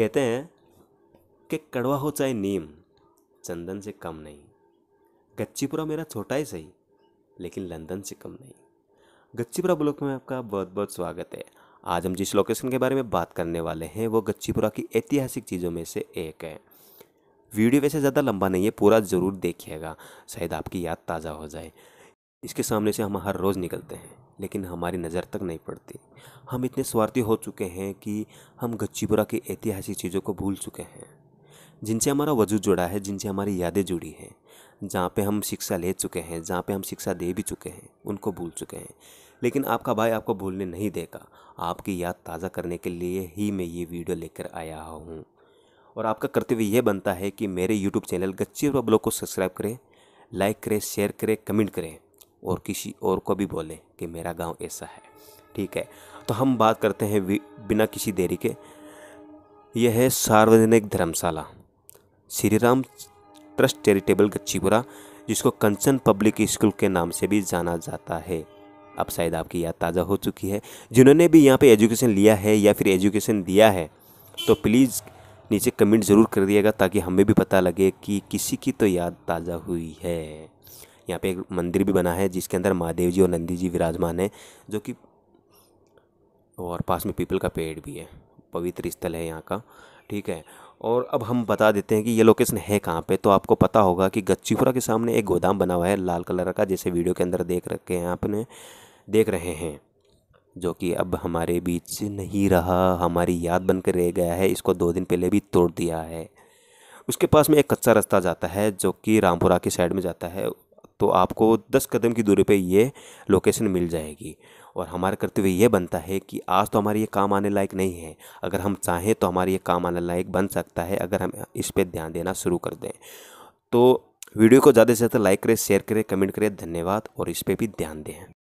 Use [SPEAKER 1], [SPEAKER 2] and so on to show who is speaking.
[SPEAKER 1] कहते हैं कि कड़वा हो चाहे नीम चंदन से कम नहीं गच्चीपुरा मेरा छोटा ही सही लेकिन लंदन से कम नहीं गच्चीपुरा ब्लॉक में आपका बहुत बहुत स्वागत है आज हम जिस लोकेशन के बारे में बात करने वाले हैं वो गच्चीपुरा की ऐतिहासिक चीज़ों में से एक है वीडियो वैसे ज़्यादा लंबा नहीं है पूरा ज़रूर देखिएगा शायद आपकी याद ताज़ा हो जाए इसके सामने से हम हर रोज़ निकलते हैं लेकिन हमारी नज़र तक नहीं पड़ती हम इतने स्वार्थी हो चुके हैं कि हम गच्चीपुरा की ऐतिहासिक चीज़ों को भूल चुके हैं जिनसे हमारा वजूद जुड़ा है जिनसे हमारी यादें जुड़ी हैं जहाँ पे हम शिक्षा ले चुके हैं जहाँ पे हम शिक्षा दे भी चुके हैं उनको भूल चुके हैं लेकिन आपका भाई आपको भूलने नहीं देगा आपकी याद ताज़ा करने के लिए ही मैं ये वीडियो लेकर आया हूँ और आपका कर्तव्य यह बनता है कि मेरे यूट्यूब चैनल गच्ची और ब्लॉग को सब्सक्राइब करें लाइक करें शेयर करें कमेंट करें और किसी और को भी बोले कि मेरा गांव ऐसा है ठीक है तो हम बात करते हैं बिना किसी देरी के यह है सार्वजनिक धर्मशाला श्री राम ट्रस्ट चैरिटेबल गच्चीपुरा जिसको कंचन पब्लिक स्कूल के नाम से भी जाना जाता है अब शायद आपकी याद ताज़ा हो चुकी है जिन्होंने भी यहाँ पे एजुकेशन लिया है या फिर एजुकेशन दिया है तो प्लीज़ नीचे कमेंट ज़रूर कर दिएगा ताकि हमें भी पता लगे कि किसी की तो याद ताज़ा हुई है यहाँ पे एक मंदिर भी बना है जिसके अंदर महादेव जी और नंदी जी विराजमान है जो कि और पास में पीपल का पेड़ भी है पवित्र स्थल है यहाँ का ठीक है और अब हम बता देते हैं कि ये लोकेशन है कहाँ पे तो आपको पता होगा कि गच्चीपुरा के सामने एक गोदाम बना हुआ है लाल कलर का जैसे वीडियो के अंदर देख रखे हैं आपने देख रहे हैं जो कि अब हमारे बीच नहीं रहा हमारी याद बनकर रह गया है इसको दो दिन पहले भी तोड़ दिया है उसके पास में एक कच्चा रास्ता जाता है जो कि रामपुरा के साइड में जाता है तो आपको दस कदम की दूरी पर ये लोकेशन मिल जाएगी और हमारा कर्तव्य ये बनता है कि आज तो हमारे ये काम आने लायक नहीं है अगर हम चाहें तो हमारे ये काम आने लायक बन सकता है अगर हम इस पर ध्यान देना शुरू कर दें तो वीडियो को ज़्यादा से ज़्यादा लाइक करें शेयर करें कमेंट करें धन्यवाद और इस पर भी ध्यान दें